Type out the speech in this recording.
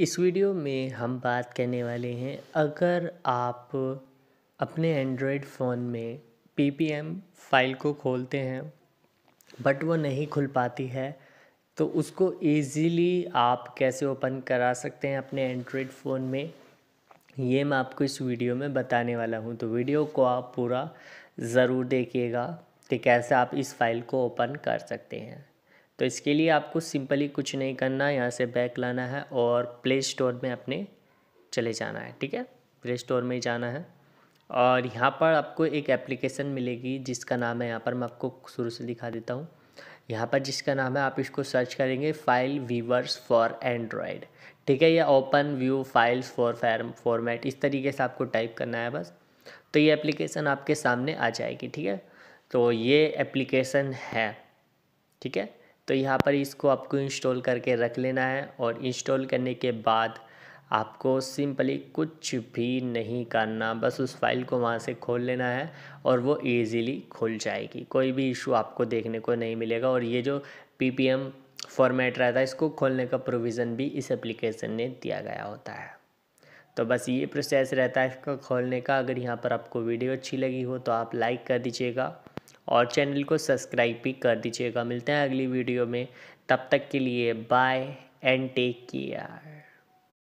इस वीडियो में हम बात करने वाले हैं अगर आप अपने एंड्रॉयड फ़ोन में एम फाइल को खोलते हैं बट वो नहीं खुल पाती है तो उसको ईज़िली आप कैसे ओपन करा सकते हैं अपने एंड्रॉयड फ़ोन में ये मैं आपको इस वीडियो में बताने वाला हूँ तो वीडियो को आप पूरा ज़रूर देखिएगा कि कैसे आप इस फाइल को ओपन कर सकते हैं तो इसके लिए आपको सिंपली कुछ नहीं करना यहाँ से बैक लाना है और प्ले स्टोर में अपने चले जाना है ठीक है प्ले स्टोर में जाना है और यहाँ पर आपको एक एप्लीकेशन मिलेगी जिसका नाम है यहाँ पर मैं आपको शुरू से दिखा देता हूँ यहाँ पर जिसका नाम है आप इसको सर्च करेंगे फाइल वीवर्स फॉर एंड्रॉयड ठीक है या open view files for format इस तरीके से आपको टाइप करना है बस तो ये एप्लीकेशन आपके सामने आ जाएगी ठीक है तो ये एप्लीकेशन है ठीक है तो यहाँ पर इसको आपको इंस्टॉल करके रख लेना है और इंस्टॉल करने के बाद आपको सिंपली कुछ भी नहीं करना बस उस फाइल को वहाँ से खोल लेना है और वो इजीली खुल जाएगी कोई भी इशू आपको देखने को नहीं मिलेगा और ये जो पीपीएम फॉर्मेट रहता है इसको खोलने का प्रोविज़न भी इस एप्लीकेशन ने दिया गया होता है तो बस ये प्रोसेस रहता है इसका खोलने का अगर यहाँ पर आपको वीडियो अच्छी लगी हो तो आप लाइक कर दीजिएगा और चैनल को सब्सक्राइब भी कर दीजिएगा मिलते हैं अगली वीडियो में तब तक के लिए बाय एंड टेक केयर